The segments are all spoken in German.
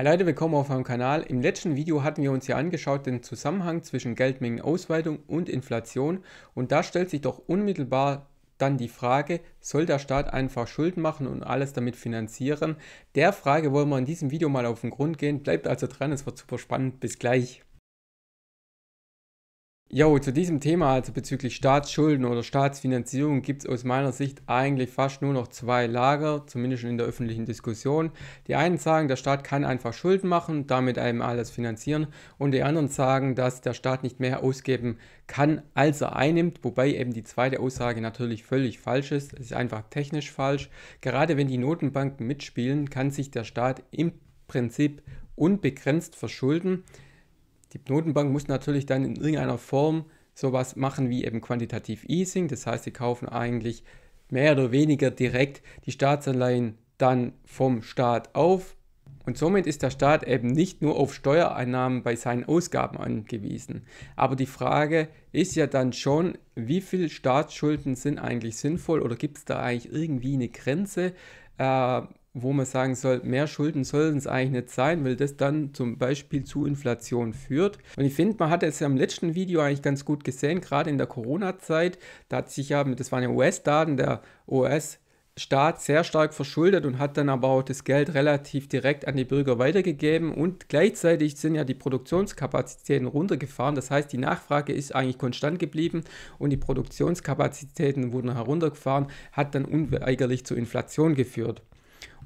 Hi Leute, willkommen auf meinem Kanal. Im letzten Video hatten wir uns ja angeschaut den Zusammenhang zwischen Geldmengenausweitung und Inflation und da stellt sich doch unmittelbar dann die Frage, soll der Staat einfach Schulden machen und alles damit finanzieren? Der Frage wollen wir in diesem Video mal auf den Grund gehen. Bleibt also dran, es wird super spannend. Bis gleich. Jo, zu diesem Thema, also bezüglich Staatsschulden oder Staatsfinanzierung, gibt es aus meiner Sicht eigentlich fast nur noch zwei Lager, zumindest in der öffentlichen Diskussion. Die einen sagen, der Staat kann einfach Schulden machen, damit einem alles finanzieren, und die anderen sagen, dass der Staat nicht mehr ausgeben kann, als er einnimmt, wobei eben die zweite Aussage natürlich völlig falsch ist. Es ist einfach technisch falsch. Gerade wenn die Notenbanken mitspielen, kann sich der Staat im Prinzip unbegrenzt verschulden. Die Notenbank muss natürlich dann in irgendeiner Form sowas machen wie eben quantitativ Easing. Das heißt, sie kaufen eigentlich mehr oder weniger direkt die Staatsanleihen dann vom Staat auf. Und somit ist der Staat eben nicht nur auf Steuereinnahmen bei seinen Ausgaben angewiesen. Aber die Frage ist ja dann schon, wie viel Staatsschulden sind eigentlich sinnvoll oder gibt es da eigentlich irgendwie eine Grenze? Äh, wo man sagen soll, mehr Schulden sollen es eigentlich nicht sein, weil das dann zum Beispiel zu Inflation führt. Und ich finde, man hat es ja im letzten Video eigentlich ganz gut gesehen, gerade in der Corona-Zeit, da hat sich ja, das waren ja US-Daten, der US Staat sehr stark verschuldet und hat dann aber auch das Geld relativ direkt an die Bürger weitergegeben und gleichzeitig sind ja die Produktionskapazitäten runtergefahren. Das heißt, die Nachfrage ist eigentlich konstant geblieben und die Produktionskapazitäten wurden heruntergefahren, hat dann unweigerlich zur Inflation geführt.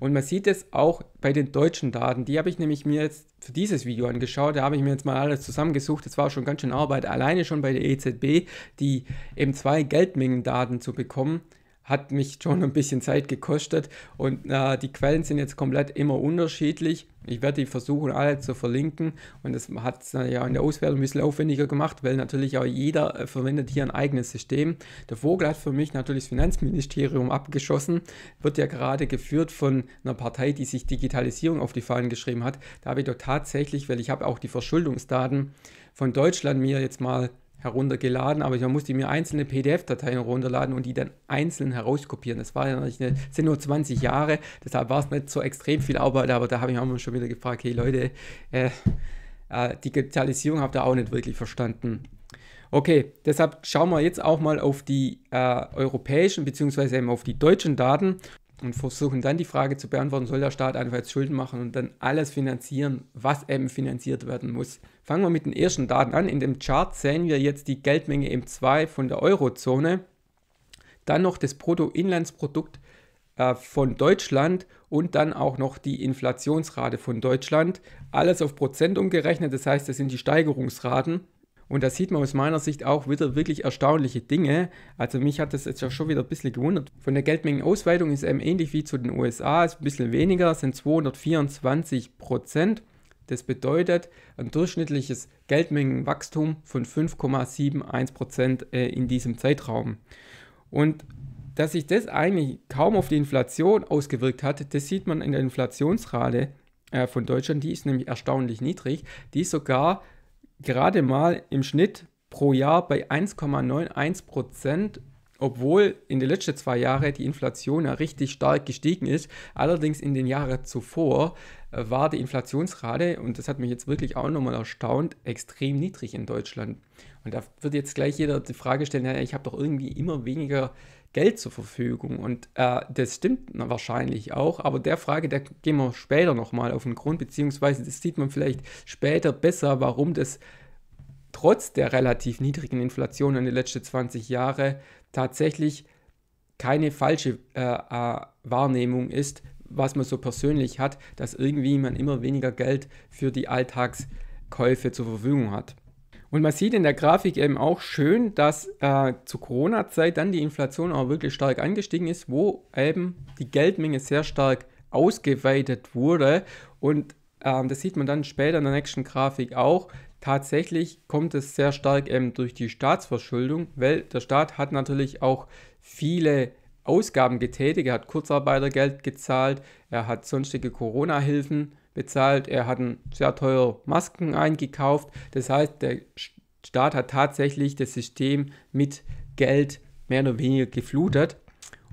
Und man sieht es auch bei den deutschen Daten. Die habe ich nämlich mir jetzt für dieses Video angeschaut. Da habe ich mir jetzt mal alles zusammengesucht. Das war schon ganz schön Arbeit, alleine schon bei der EZB, die eben zwei Geldmengendaten zu bekommen hat mich schon ein bisschen Zeit gekostet und äh, die Quellen sind jetzt komplett immer unterschiedlich. Ich werde die versuchen, alle zu verlinken und das hat es äh, ja in der Auswertung ein bisschen aufwendiger gemacht, weil natürlich auch jeder äh, verwendet hier ein eigenes System. Der Vogel hat für mich natürlich das Finanzministerium abgeschossen, wird ja gerade geführt von einer Partei, die sich Digitalisierung auf die Fahnen geschrieben hat. Da habe ich doch tatsächlich, weil ich habe auch die Verschuldungsdaten von Deutschland mir jetzt mal heruntergeladen, aber ich musste mir einzelne PDF-Dateien herunterladen und die dann einzeln herauskopieren. Das war ja nicht eine, sind nur 20 Jahre, deshalb war es nicht so extrem viel Arbeit, aber da habe ich auch schon wieder gefragt, hey Leute, äh, äh, Digitalisierung habt ihr auch nicht wirklich verstanden. Okay, deshalb schauen wir jetzt auch mal auf die äh, europäischen bzw. auf die deutschen Daten und versuchen dann die Frage zu beantworten, soll der Staat einfach jetzt Schulden machen und dann alles finanzieren, was eben finanziert werden muss. Fangen wir mit den ersten Daten an. In dem Chart sehen wir jetzt die Geldmenge M2 von der Eurozone, dann noch das Bruttoinlandsprodukt äh, von Deutschland und dann auch noch die Inflationsrate von Deutschland. Alles auf Prozent umgerechnet, das heißt, das sind die Steigerungsraten. Und da sieht man aus meiner Sicht auch wieder wirklich erstaunliche Dinge. Also mich hat das jetzt ja schon wieder ein bisschen gewundert. Von der Geldmengenausweitung ist eben ähnlich wie zu den USA, ist ein bisschen weniger, sind 224 Prozent. Das bedeutet ein durchschnittliches Geldmengenwachstum von 5,71 Prozent äh, in diesem Zeitraum. Und dass sich das eigentlich kaum auf die Inflation ausgewirkt hat, das sieht man in der Inflationsrate äh, von Deutschland, die ist nämlich erstaunlich niedrig. Die ist sogar gerade mal im Schnitt pro Jahr bei 1,91 Prozent, obwohl in den letzten zwei Jahren die Inflation ja richtig stark gestiegen ist. Allerdings in den Jahren zuvor äh, war die Inflationsrate, und das hat mich jetzt wirklich auch nochmal erstaunt, extrem niedrig in Deutschland. Und da wird jetzt gleich jeder die Frage stellen, ja, ich habe doch irgendwie immer weniger Geld zur Verfügung. Und äh, das stimmt wahrscheinlich auch, aber der Frage, da gehen wir später nochmal auf den Grund, beziehungsweise das sieht man vielleicht später besser, warum das trotz der relativ niedrigen Inflation in den letzten 20 Jahren tatsächlich keine falsche äh, äh, Wahrnehmung ist, was man so persönlich hat, dass irgendwie man immer weniger Geld für die Alltagskäufe zur Verfügung hat. Und man sieht in der Grafik eben auch schön, dass äh, zu Corona-Zeit dann die Inflation auch wirklich stark angestiegen ist, wo eben die Geldmenge sehr stark ausgeweitet wurde. Und ähm, das sieht man dann später in der nächsten Grafik auch. Tatsächlich kommt es sehr stark eben durch die Staatsverschuldung, weil der Staat hat natürlich auch viele Ausgaben getätigt. Er hat Kurzarbeitergeld gezahlt, er hat sonstige Corona-Hilfen gezahlt bezahlt, er hat sehr teure Masken eingekauft. Das heißt, der Staat hat tatsächlich das System mit Geld mehr oder weniger geflutet.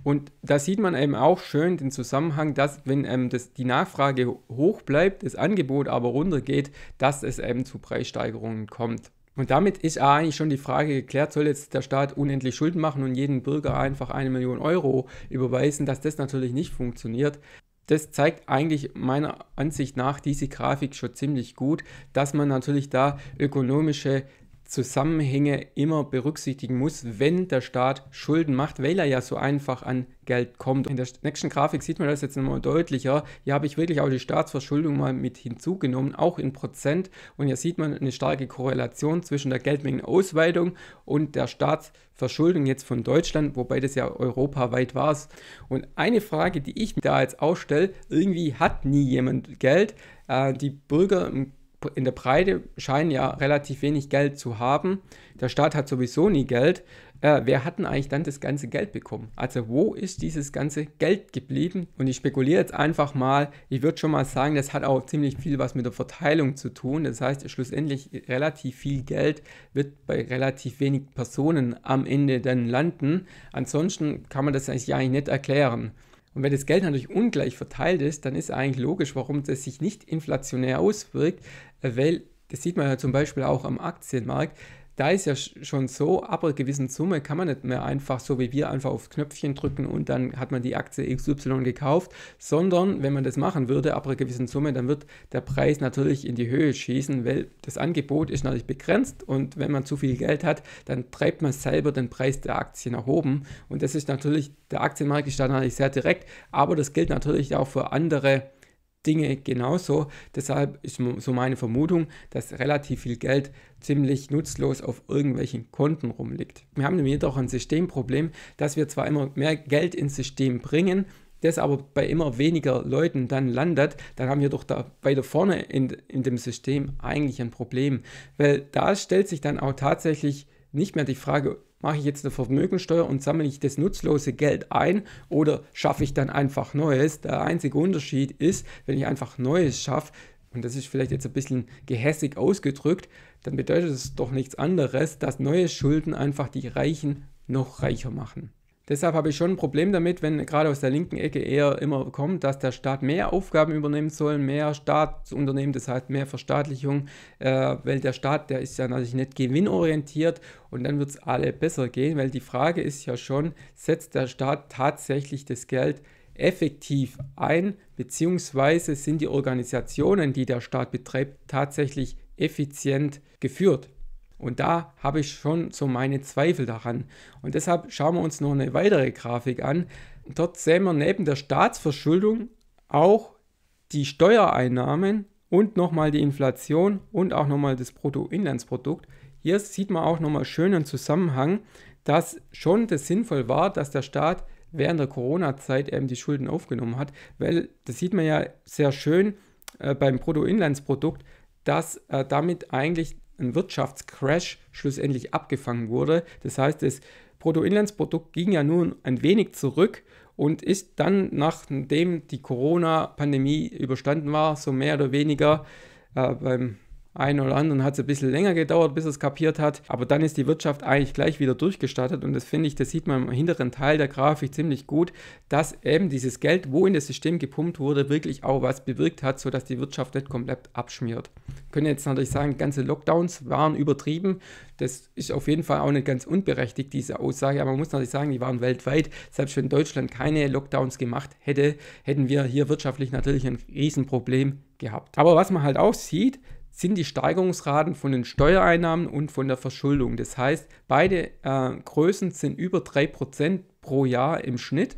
Und da sieht man eben auch schön den Zusammenhang, dass wenn ähm, das, die Nachfrage hoch bleibt, das Angebot aber runtergeht, dass es eben zu Preissteigerungen kommt. Und damit ist eigentlich schon die Frage geklärt, soll jetzt der Staat unendlich Schulden machen und jeden Bürger einfach eine Million Euro überweisen, dass das natürlich nicht funktioniert das zeigt eigentlich meiner Ansicht nach diese Grafik schon ziemlich gut, dass man natürlich da ökonomische Zusammenhänge immer berücksichtigen muss, wenn der Staat Schulden macht, weil er ja so einfach an Geld kommt. In der nächsten Grafik sieht man das jetzt nochmal deutlicher. Hier habe ich wirklich auch die Staatsverschuldung mal mit hinzugenommen, auch in Prozent. Und hier sieht man eine starke Korrelation zwischen der Geldmengenausweitung und der Staatsverschuldung jetzt von Deutschland, wobei das ja europaweit war. Und eine Frage, die ich da jetzt auch stelle, irgendwie hat nie jemand Geld. Äh, die Bürger im in der Breite scheinen ja relativ wenig Geld zu haben. Der Staat hat sowieso nie Geld. Äh, wer hat denn eigentlich dann das ganze Geld bekommen? Also wo ist dieses ganze Geld geblieben? Und ich spekuliere jetzt einfach mal, ich würde schon mal sagen, das hat auch ziemlich viel was mit der Verteilung zu tun. Das heißt, schlussendlich relativ viel Geld wird bei relativ wenig Personen am Ende dann landen. Ansonsten kann man das eigentlich nicht erklären. Und wenn das Geld natürlich ungleich verteilt ist, dann ist eigentlich logisch, warum das sich nicht inflationär auswirkt, äh, weil das sieht man ja zum Beispiel auch am Aktienmarkt da ist ja schon so, ab einer gewissen Summe kann man nicht mehr einfach so wie wir einfach aufs Knöpfchen drücken und dann hat man die Aktie XY gekauft, sondern wenn man das machen würde, ab einer gewissen Summe, dann wird der Preis natürlich in die Höhe schießen, weil das Angebot ist natürlich begrenzt und wenn man zu viel Geld hat, dann treibt man selber den Preis der Aktien nach oben und das ist natürlich, der Aktienmarkt ist da natürlich sehr direkt, aber das gilt natürlich auch für andere Aktien. Dinge genauso. Deshalb ist so meine Vermutung, dass relativ viel Geld ziemlich nutzlos auf irgendwelchen Konten rumliegt. Wir haben nämlich jedoch ein Systemproblem, dass wir zwar immer mehr Geld ins System bringen, das aber bei immer weniger Leuten dann landet, dann haben wir doch da weiter vorne in, in dem System eigentlich ein Problem. Weil da stellt sich dann auch tatsächlich nicht mehr die Frage, mache ich jetzt eine Vermögensteuer und sammle ich das nutzlose Geld ein oder schaffe ich dann einfach Neues? Der einzige Unterschied ist, wenn ich einfach Neues schaffe, und das ist vielleicht jetzt ein bisschen gehässig ausgedrückt, dann bedeutet es doch nichts anderes, dass neue Schulden einfach die Reichen noch reicher machen. Deshalb habe ich schon ein Problem damit, wenn gerade aus der linken Ecke eher immer kommt, dass der Staat mehr Aufgaben übernehmen soll, mehr Staatsunternehmen, das heißt mehr Verstaatlichung, äh, weil der Staat, der ist ja natürlich nicht gewinnorientiert und dann wird es alle besser gehen, weil die Frage ist ja schon, setzt der Staat tatsächlich das Geld effektiv ein, beziehungsweise sind die Organisationen, die der Staat betreibt, tatsächlich effizient geführt. Und da habe ich schon so meine Zweifel daran. Und deshalb schauen wir uns noch eine weitere Grafik an. Dort sehen wir neben der Staatsverschuldung auch die Steuereinnahmen und nochmal die Inflation und auch nochmal das Bruttoinlandsprodukt. Hier sieht man auch nochmal schön einen Zusammenhang, dass schon das sinnvoll war, dass der Staat während der Corona-Zeit eben die Schulden aufgenommen hat, weil das sieht man ja sehr schön äh, beim Bruttoinlandsprodukt, dass äh, damit eigentlich ein Wirtschaftscrash schlussendlich abgefangen wurde. Das heißt, das Bruttoinlandsprodukt ging ja nun ein wenig zurück und ist dann, nachdem die Corona-Pandemie überstanden war, so mehr oder weniger äh, beim einen oder anderen hat es ein bisschen länger gedauert, bis es kapiert hat, aber dann ist die Wirtschaft eigentlich gleich wieder durchgestattet. und das finde ich, das sieht man im hinteren Teil der Grafik ziemlich gut, dass eben dieses Geld, wo in das System gepumpt wurde, wirklich auch was bewirkt hat, sodass die Wirtschaft nicht komplett abschmiert. Wir können jetzt natürlich sagen, ganze Lockdowns waren übertrieben, das ist auf jeden Fall auch nicht ganz unberechtigt, diese Aussage, aber man muss natürlich sagen, die waren weltweit, selbst wenn Deutschland keine Lockdowns gemacht hätte, hätten wir hier wirtschaftlich natürlich ein Riesenproblem gehabt. Aber was man halt auch sieht, sind die Steigerungsraten von den Steuereinnahmen und von der Verschuldung. Das heißt, beide äh, Größen sind über 3% pro Jahr im Schnitt.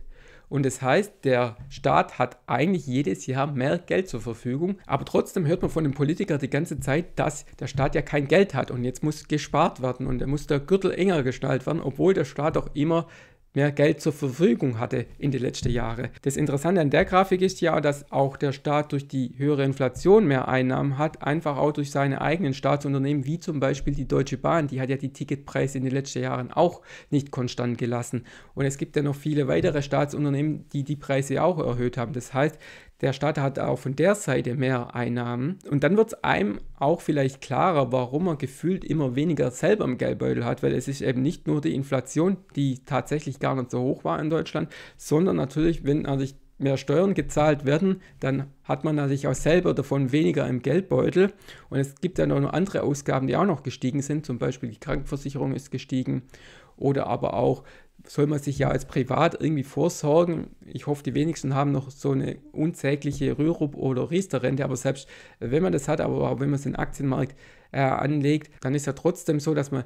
Und das heißt, der Staat hat eigentlich jedes Jahr mehr Geld zur Verfügung. Aber trotzdem hört man von den Politikern die ganze Zeit, dass der Staat ja kein Geld hat und jetzt muss gespart werden und da muss der Gürtel enger geschnallt werden, obwohl der Staat auch immer mehr Geld zur Verfügung hatte in den letzten Jahren. Das Interessante an der Grafik ist ja, dass auch der Staat durch die höhere Inflation mehr Einnahmen hat, einfach auch durch seine eigenen Staatsunternehmen, wie zum Beispiel die Deutsche Bahn. Die hat ja die Ticketpreise in den letzten Jahren auch nicht konstant gelassen. Und es gibt ja noch viele weitere Staatsunternehmen, die die Preise auch erhöht haben. Das heißt, der Staat hat auch von der Seite mehr Einnahmen. Und dann wird es einem auch vielleicht klarer, warum er gefühlt immer weniger selber im Geldbeutel hat, weil es ist eben nicht nur die Inflation, die tatsächlich gar nicht so hoch war in Deutschland, sondern natürlich, wenn er sich mehr Steuern gezahlt werden, dann hat man natürlich auch selber davon weniger im Geldbeutel. Und es gibt dann auch noch andere Ausgaben, die auch noch gestiegen sind. Zum Beispiel die Krankenversicherung ist gestiegen oder aber auch soll man sich ja als privat irgendwie vorsorgen. Ich hoffe, die wenigsten haben noch so eine unsägliche Rürup- oder Riester-Rente, aber selbst äh, wenn man das hat, aber auch wenn man es in den Aktienmarkt äh, anlegt, dann ist ja trotzdem so, dass man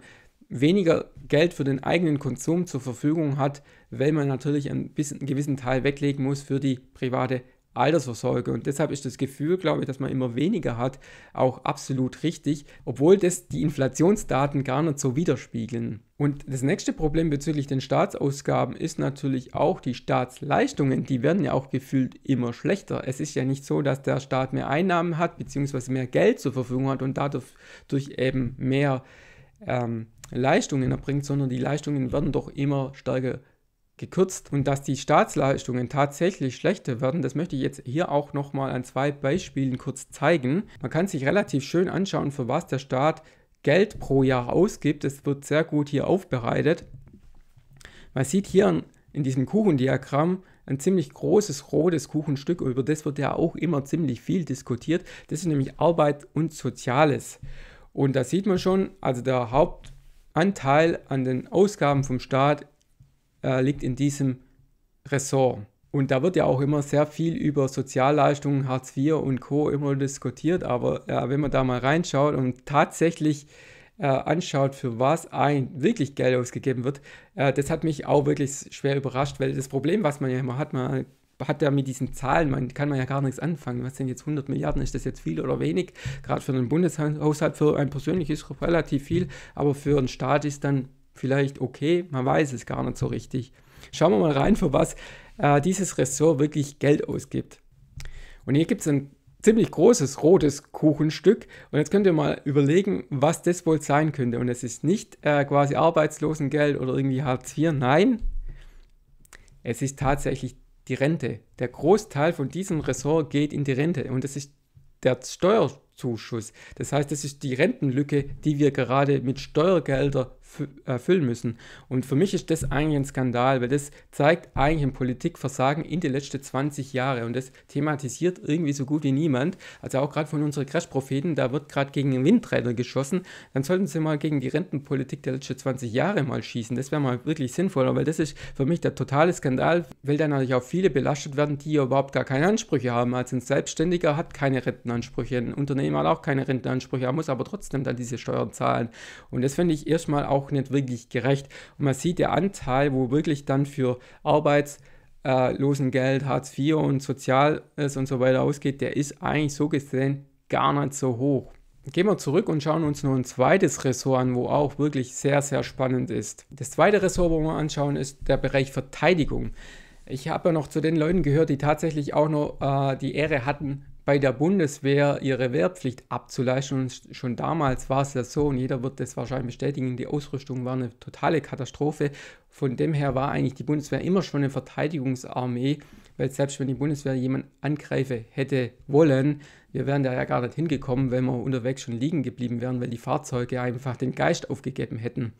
weniger Geld für den eigenen Konsum zur Verfügung hat, weil man natürlich einen, bisschen, einen gewissen Teil weglegen muss für die private Altersvorsorge. Und deshalb ist das Gefühl, glaube ich, dass man immer weniger hat, auch absolut richtig, obwohl das die Inflationsdaten gar nicht so widerspiegeln. Und das nächste Problem bezüglich den Staatsausgaben ist natürlich auch die Staatsleistungen. Die werden ja auch gefühlt immer schlechter. Es ist ja nicht so, dass der Staat mehr Einnahmen hat, beziehungsweise mehr Geld zur Verfügung hat und dadurch eben mehr ähm, Leistungen erbringt, sondern die Leistungen werden doch immer stärker gekürzt. Und dass die Staatsleistungen tatsächlich schlechter werden, das möchte ich jetzt hier auch nochmal an zwei Beispielen kurz zeigen. Man kann sich relativ schön anschauen, für was der Staat Geld pro Jahr ausgibt. Es wird sehr gut hier aufbereitet. Man sieht hier in diesem Kuchendiagramm ein ziemlich großes rotes Kuchenstück, über das wird ja auch immer ziemlich viel diskutiert. Das ist nämlich Arbeit und Soziales. Und da sieht man schon, also der Haupt Anteil an den Ausgaben vom Staat äh, liegt in diesem Ressort. Und da wird ja auch immer sehr viel über Sozialleistungen, Hartz IV und Co. immer diskutiert, aber äh, wenn man da mal reinschaut und tatsächlich äh, anschaut, für was ein wirklich Geld ausgegeben wird, äh, das hat mich auch wirklich schwer überrascht, weil das Problem, was man ja immer hat, man hat ja mit diesen Zahlen, man kann man ja gar nichts anfangen. Was sind jetzt 100 Milliarden? Ist das jetzt viel oder wenig? Gerade für den Bundeshaushalt, für ein persönliches relativ viel, aber für einen Staat ist dann vielleicht okay, man weiß es gar nicht so richtig. Schauen wir mal rein, für was äh, dieses Ressort wirklich Geld ausgibt. Und hier gibt es ein ziemlich großes rotes Kuchenstück. Und jetzt könnt ihr mal überlegen, was das wohl sein könnte. Und es ist nicht äh, quasi Arbeitslosengeld oder irgendwie Hartz IV. Nein, es ist tatsächlich die Rente. Der Großteil von diesem Ressort geht in die Rente und das ist der Steuerzuschuss. Das heißt, das ist die Rentenlücke, die wir gerade mit Steuergeldern erfüllen müssen. Und für mich ist das eigentlich ein Skandal, weil das zeigt eigentlich ein Politikversagen in den letzten 20 Jahren. Und das thematisiert irgendwie so gut wie niemand. Also auch gerade von unseren Crash-Propheten, da wird gerade gegen den Windräder geschossen. Dann sollten sie mal gegen die Rentenpolitik der letzten 20 Jahre mal schießen. Das wäre mal wirklich sinnvoller, weil das ist für mich der totale Skandal, weil dann natürlich auch viele belastet werden, die überhaupt gar keine Ansprüche haben. Also ein Selbstständiger hat keine Rentenansprüche, ein Unternehmer hat auch keine Rentenansprüche, er muss aber trotzdem dann diese Steuern zahlen. Und das finde ich erstmal auch auch nicht wirklich gerecht. Und man sieht, der Anteil, wo wirklich dann für Arbeitslosengeld, Hartz IV und Soziales und so weiter ausgeht, der ist eigentlich so gesehen gar nicht so hoch. Gehen wir zurück und schauen uns noch ein zweites Ressort an, wo auch wirklich sehr, sehr spannend ist. Das zweite Ressort, wo wir anschauen, ist der Bereich Verteidigung. Ich habe ja noch zu den Leuten gehört, die tatsächlich auch noch äh, die Ehre hatten, bei der Bundeswehr ihre Wehrpflicht abzuleisten. Und schon damals war es ja so, und jeder wird das wahrscheinlich bestätigen, die Ausrüstung war eine totale Katastrophe. Von dem her war eigentlich die Bundeswehr immer schon eine Verteidigungsarmee, weil selbst wenn die Bundeswehr jemanden angreife hätte wollen, wir wären da ja gar nicht hingekommen, wenn wir unterwegs schon liegen geblieben wären, weil die Fahrzeuge einfach den Geist aufgegeben hätten.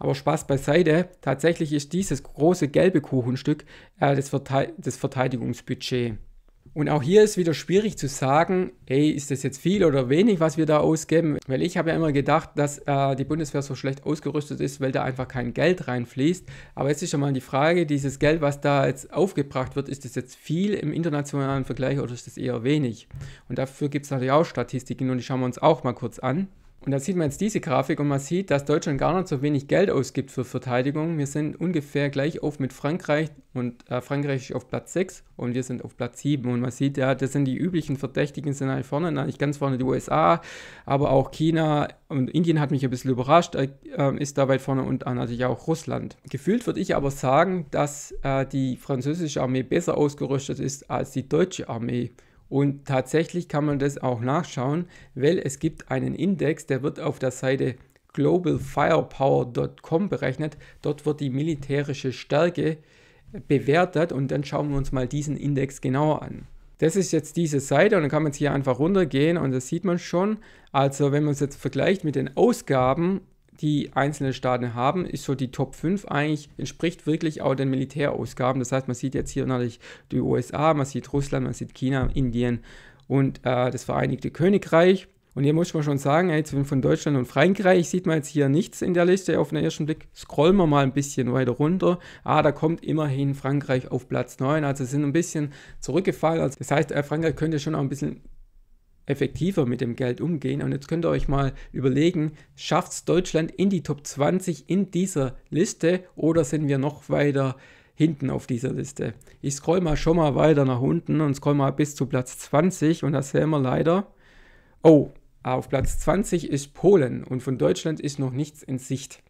Aber Spaß beiseite, tatsächlich ist dieses große gelbe Kuchenstück äh, das, Verteid das Verteidigungsbudget. Und auch hier ist wieder schwierig zu sagen, ey, ist das jetzt viel oder wenig, was wir da ausgeben? Weil ich habe ja immer gedacht, dass äh, die Bundeswehr so schlecht ausgerüstet ist, weil da einfach kein Geld reinfließt. Aber jetzt ist schon mal die Frage, dieses Geld, was da jetzt aufgebracht wird, ist das jetzt viel im internationalen Vergleich oder ist das eher wenig? Und dafür gibt es natürlich auch Statistiken und die schauen wir uns auch mal kurz an. Und da sieht man jetzt diese Grafik und man sieht, dass Deutschland gar nicht so wenig Geld ausgibt für Verteidigung. Wir sind ungefähr gleich auf mit Frankreich und äh, Frankreich ist auf Platz 6 und wir sind auf Platz 7. Und man sieht ja, das sind die üblichen Verdächtigen, sind eigentlich vorne, nicht ganz vorne die USA, aber auch China und Indien hat mich ein bisschen überrascht, äh, äh ist da weit vorne und natürlich auch Russland. Gefühlt würde ich aber sagen, dass äh, die französische Armee besser ausgerüstet ist als die deutsche Armee. Und tatsächlich kann man das auch nachschauen, weil es gibt einen Index, der wird auf der Seite globalfirepower.com berechnet. Dort wird die militärische Stärke äh, bewertet und dann schauen wir uns mal diesen Index genauer an. Das ist jetzt diese Seite und dann kann man es hier einfach runtergehen und das sieht man schon. Also wenn man es jetzt vergleicht mit den Ausgaben die einzelnen Staaten haben, ist so die Top 5 eigentlich, entspricht wirklich auch den Militärausgaben. Das heißt, man sieht jetzt hier natürlich die USA, man sieht Russland, man sieht China, Indien und äh, das Vereinigte Königreich. Und hier muss man schon sagen, jetzt von Deutschland und Frankreich sieht man jetzt hier nichts in der Liste auf den ersten Blick. Scrollen wir mal ein bisschen weiter runter. Ah, da kommt immerhin Frankreich auf Platz 9. Also sind ein bisschen zurückgefallen. Also, das heißt, äh, Frankreich könnte schon auch ein bisschen effektiver mit dem Geld umgehen. Und jetzt könnt ihr euch mal überlegen, schafft es Deutschland in die Top 20 in dieser Liste oder sind wir noch weiter hinten auf dieser Liste? Ich scroll mal schon mal weiter nach unten und scroll mal bis zu Platz 20 und da sehen wir leider. Oh, auf Platz 20 ist Polen und von Deutschland ist noch nichts in Sicht.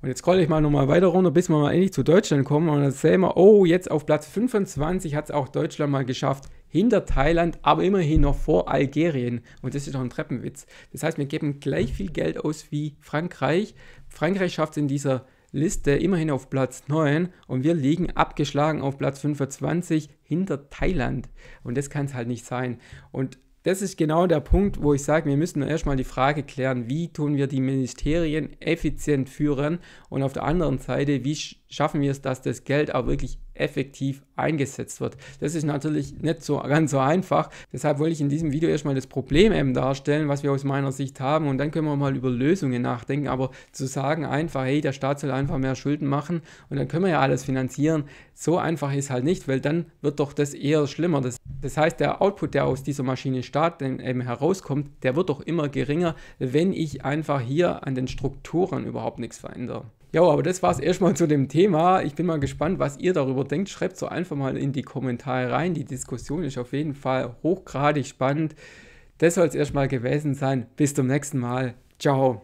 Und jetzt scroll ich mal nochmal weiter runter, bis wir mal endlich zu Deutschland kommen. Und dann sehen wir, oh, jetzt auf Platz 25 hat es auch Deutschland mal geschafft hinter Thailand, aber immerhin noch vor Algerien. Und das ist doch ein Treppenwitz. Das heißt, wir geben gleich viel Geld aus wie Frankreich. Frankreich schafft es in dieser Liste immerhin auf Platz 9 und wir liegen abgeschlagen auf Platz 25 hinter Thailand. Und das kann es halt nicht sein. Und das ist genau der Punkt, wo ich sage, wir müssen erstmal die Frage klären, wie tun wir die Ministerien effizient führen und auf der anderen Seite, wie schaffen wir es, dass das Geld auch wirklich effektiv eingesetzt wird. Das ist natürlich nicht so ganz so einfach. Deshalb wollte ich in diesem Video erstmal das Problem eben darstellen, was wir aus meiner Sicht haben und dann können wir mal über Lösungen nachdenken. Aber zu sagen einfach, hey, der Staat soll einfach mehr Schulden machen und dann können wir ja alles finanzieren, so einfach ist halt nicht, weil dann wird doch das eher schlimmer. Das, das heißt, der Output, der aus dieser Maschine Staat eben herauskommt, der wird doch immer geringer, wenn ich einfach hier an den Strukturen überhaupt nichts verändere. Ja, aber das war es erstmal zu dem Thema. Ich bin mal gespannt, was ihr darüber denkt. Schreibt so einfach mal in die Kommentare rein. Die Diskussion ist auf jeden Fall hochgradig spannend. Das soll es erstmal gewesen sein. Bis zum nächsten Mal. Ciao.